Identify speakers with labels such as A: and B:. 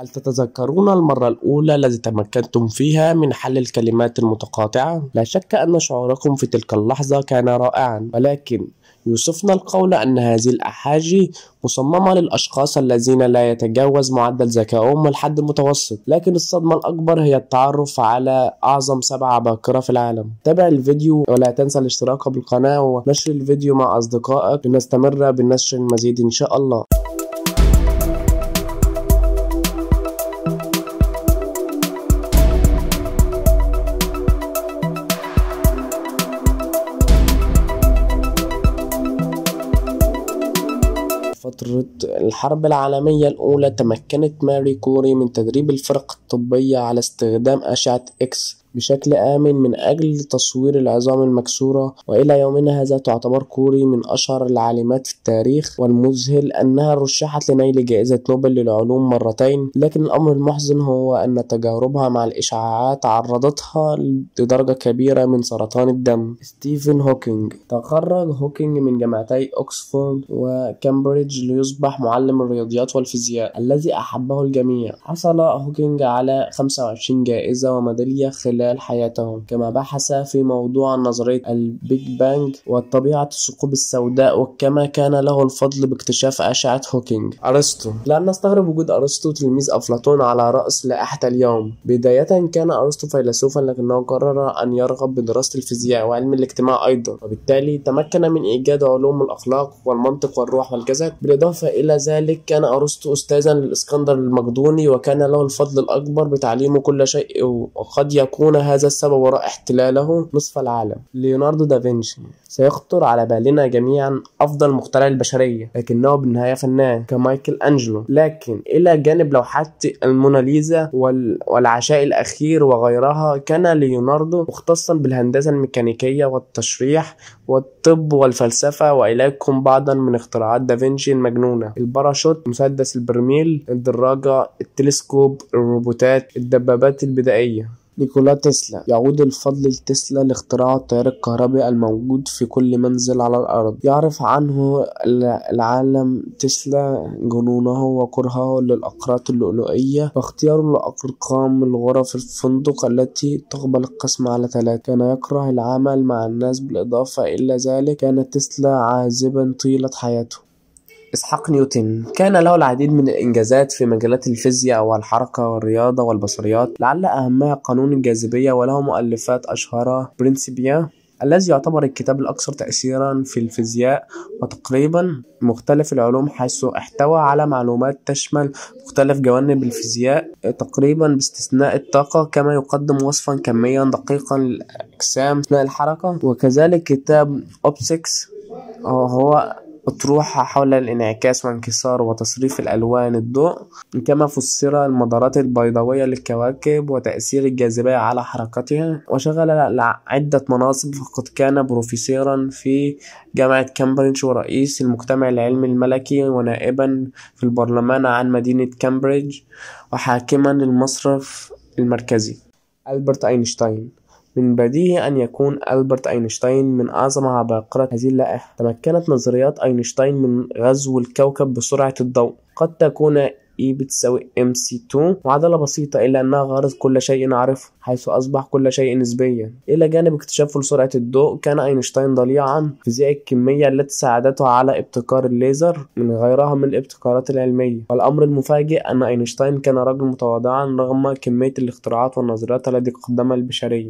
A: هل تتذكرون المرة الأولى التي تمكنتم فيها من حل الكلمات المتقاطعة؟ لا شك أن شعوركم في تلك اللحظة كان رائعا ولكن يوصفنا القول أن هذه الأحاجي مصممة للأشخاص الذين لا يتجاوز معدل ذكائهم الحد المتوسط لكن الصدمة الأكبر هي التعرف على أعظم سبع عباقرة في العالم تابع الفيديو ولا تنسى الاشتراك بالقناة ونشر الفيديو مع أصدقائك لنستمر بنشر المزيد إن شاء الله فترة الحرب العالمية الأولى تمكنت ماري كوري من تدريب الفرق الطبية على استخدام أشعة إكس بشكل آمن من أجل تصوير العظام المكسورة وإلى يومنا هذا تعتبر كوري من أشهر العالمات في التاريخ والمذهل أنها رشحت لنيل جائزة نوبل للعلوم مرتين لكن الأمر المحزن هو أن تجاربها مع الإشعاعات عرضتها لدرجة كبيرة من سرطان الدم ستيفن هوكينج تخرج هوكينج من جامعتي أكسفورد وكامبريدج ليصبح معلم الرياضيات والفيزياء الذي أحبه الجميع حصل هوكينج على 25 جائزة وميدالية خلال خلال حياتهم كما بحث في موضوع نظرية البيج بانج وطبيعة الثقوب السوداء وكما كان له الفضل باكتشاف أشعة هوكينج أرسطو لن نستغرب وجود أرسطو تلميذ أفلاطون على رأس لائحة اليوم بداية كان أرسطو فيلسوفا لكنه قرر أن يرغب بدراسة الفيزياء وعلم الاجتماع أيضا وبالتالي تمكن من إيجاد علوم الأخلاق والمنطق والروح والجسد بالإضافة إلى ذلك كان أرسطو أستاذا للإسكندر المقدوني وكان له الفضل الأكبر بتعليمه كل شيء وقد يكون يكون هذا السبب وراء احتلاله نصف العالم ليوناردو دافنشي سيخطر على بالنا جميعا أفضل مخترع البشرية لكنه بالنهاية فنان كمايكل أنجلو لكن إلى جانب لوحات الموناليزا وال... والعشاء الأخير وغيرها كان ليوناردو مختصا بالهندسة الميكانيكية والتشريح والطب والفلسفة وإليكم بعضا من اختراعات دافنشي المجنونة الباراشوت مسدس البرميل الدراجة التلسكوب الروبوتات الدبابات البدائية نيكولا تسلا يعود الفضل لتسلا لاختراع التيار الكهربي الموجود في كل منزل على الأرض يعرف عنه العالم تسلا جنونه وكرهه للأقراط اللؤلؤية واختياره لأرقام الغرف الفندق التي تقبل القسم على ثلاثة كان يكره العمل مع الناس بالإضافة إلى ذلك كان تسلا عازبا طيلة حياته إسحاق نيوتن كان له العديد من الإنجازات في مجالات الفيزياء والحركة والرياضة والبصريات لعل أهمها قانون الجاذبية وله مؤلفات أشهرها برينسيبيا الذي يعتبر الكتاب الأكثر تأثيرا في الفيزياء وتقريبا مختلف العلوم حيث احتوى على معلومات تشمل مختلف جوانب الفيزياء تقريبا باستثناء الطاقة كما يقدم وصفا كميا دقيقا للأجسام أثناء الحركة وكذلك كتاب أوبسكس هو أطروحة حول الانعكاس وانكسار وتصريف الألوان الضوء كما فسر المدارات البيضاوية للكواكب وتأثير الجاذبية على حركتها وشغل عدة مناصب فقد كان بروفيسورا في جامعة كامبريدج ورئيس المجتمع العلمي الملكي ونائبا في البرلمان عن مدينة كامبريدج وحاكما للمصرف المركزي ألبرت أينشتاين من بديهي أن يكون ألبرت أينشتاين من أعظم عباقرة هذه اللائحة تمكنت نظريات أينشتاين من غزو الكوكب بسرعة الضوء قد تكون E بتساوي MC2 معادلة بسيطة إلا أنها غيرت كل شيء نعرفه حيث أصبح كل شيء نسبيا إلى جانب اكتشافه لسرعة الضوء كان أينشتاين ضليعا فيزياء الكمية التي ساعدته على ابتكار الليزر من غيرها من الابتكارات العلمية والأمر المفاجئ أن أينشتاين كان رجل متواضعا رغم كمية الاختراعات والنظريات التي قدمها البشرية